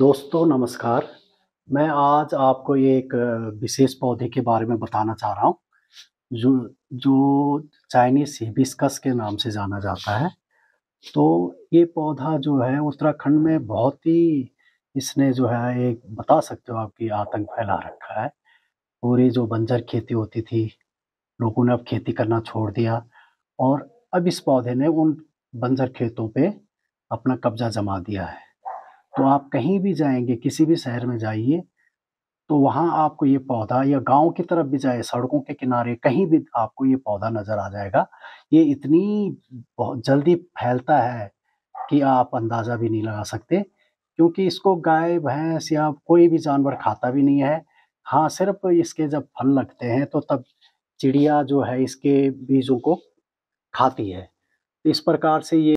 दोस्तों नमस्कार मैं आज आपको ये एक विशेष पौधे के बारे में बताना चाह रहा हूँ जो जो चाइनीस हिबिस्कस के नाम से जाना जाता है तो ये पौधा जो है उत्तराखंड में बहुत ही इसने जो है एक बता सकते हो आपकी आतंक फैला रखा है पूरी जो बंजर खेती होती थी लोगों ने अब खेती करना छोड़ दिया और अब इस पौधे ने उन बंजर खेतों पे अपना कब्जा जमा दिया है तो आप कहीं भी जाएंगे किसी भी शहर में जाइए तो वहाँ आपको ये पौधा या गांव की तरफ भी जाए सड़कों के किनारे कहीं भी आपको ये पौधा नज़र आ जाएगा ये इतनी बहुत जल्दी फैलता है कि आप अंदाज़ा भी नहीं लगा सकते क्योंकि इसको गाय भैंस या कोई भी जानवर खाता भी नहीं है हाँ सिर्फ इसके जब फल लगते हैं तो तब चिड़िया जो है इसके बीजों को खाती है इस प्रकार से ये